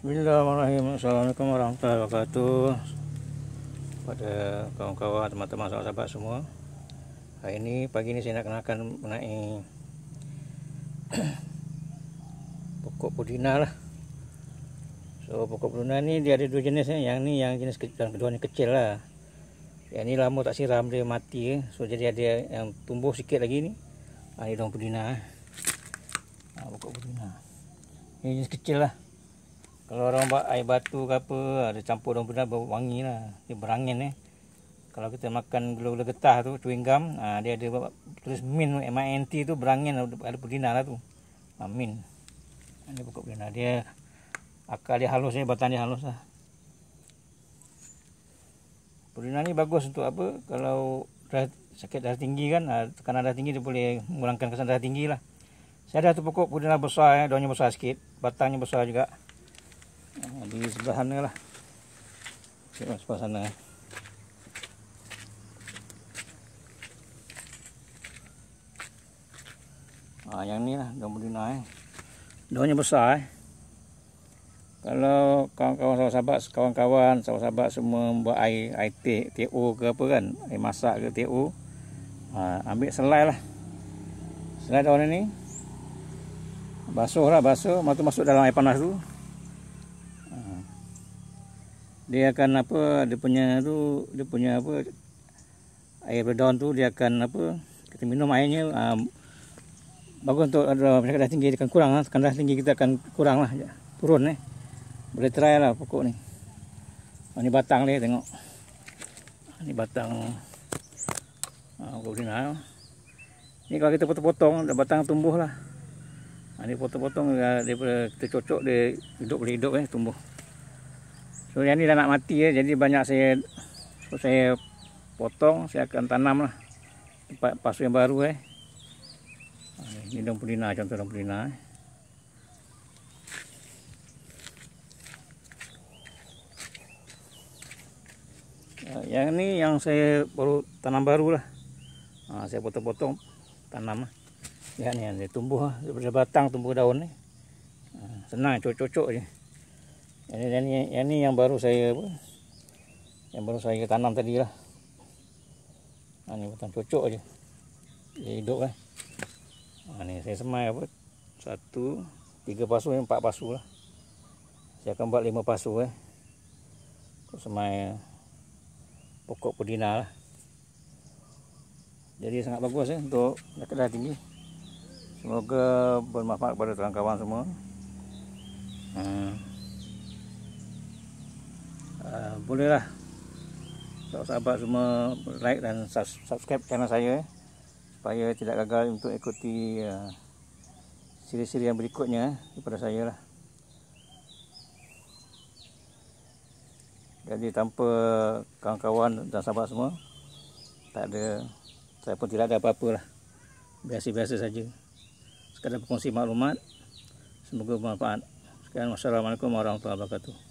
Bismillahirrahmanirrahim. Assalamualaikum warahmatullahi wabarakatuh. Pada kawan-kawan, teman-teman, sahabat semua. Hari ini pagi ini saya nak kenalkan menaik pokok pudina lah. So pokok pudina ni dia ada dua jenis ni. Yang ni yang jenis kecil, yang kedua ni kecil lah. Yang ni lama tak siram dia mati. Eh. So jadi ada yang tumbuh sikit lagi ni. Ha, ini daun pudina. Eh. Ha, pokok pudina. Ini jenis kecil lah. Kalau orang buat air batu ke apa, ada campur daun pedas berwangi lah. Dia berangin eh. Kalau kita makan gula-gula getah tu, chewing gum, ah, dia ada terus min, m i n tu berangin, ada pedina lah tu. amin. Ah, Ini pokok pedina. Dia, akar dia halus ni, batang dia halus lah. Pedina ni bagus untuk apa? Kalau dah, sakit darah tinggi kan, ha, tekanan darah tinggi dia boleh mengurangkan kesan darah tinggi lah. Saya ada satu pokok pedina besar, eh, daunnya besar sikit, batangnya besar juga. Ah, di sebelah sana lah Cuma sebelah sana ha, yang ni lah daun berdina eh. daunnya besar eh. kalau kawan-kawan sahabat-sahabat kawan-kawan sahabat-sahabat semua buat air air teh TO ke apa kan air masak ke TO ha, ah, ambil selai lah selai daun ni basuh lah basuh lepas masuk dalam air panas tu dia akan apa dia punya tu dia punya apa air berdaun tu dia akan apa kita minum airnya uh, bagus untuk ada uh, kadar tinggi dia akan kurang lah. kadar tinggi kita akan kurang lah ya. turun eh boleh try lah pokok ni oh, ni batang ni, tengok ah, ni batang uh, ah, ni kalau kita potong-potong batang tumbuh lah ini potong-potong daripada kita cocok dia hidup boleh hidup eh tumbuh So yang ni dah nak mati ya. Jadi banyak saya so, saya potong, saya akan tanam lah. Tempat pasu yang baru eh. Ah, ini daun pulina, contoh daun pulina eh. Ah, yang ni yang saya baru tanam baru lah. Ha, saya potong-potong tanam lah. Lihat ni, dia tumbuh lah. Dia batang tumbuh daun ni. Senang, cocok-cocok je. -cocok ini yang ini yang, yang, yang baru saya apa? Yang baru saya tanam tadi lah. Ha, ah, ini betul cocok je. Dia hidup kan. Ha, ah, ini saya semai apa? Satu, tiga pasu, empat pasu lah. Saya akan buat lima pasu eh. Terus semai eh, pokok pudina lah. Jadi sangat bagus eh, untuk dekat tinggi. Semoga bermanfaat kepada kawan-kawan semua. Hmm bolehlah sahabat-sahabat semua like dan subscribe channel saya eh. supaya tidak gagal untuk ikuti ya, siri-siri yang berikutnya eh, daripada saya lah jadi tanpa kawan-kawan dan sahabat semua tak ada saya pun tidak ada apa-apa lah biasa-biasa saja sekadar berkongsi maklumat semoga bermanfaat Assalamualaikum warahmatullahi wabarakatuh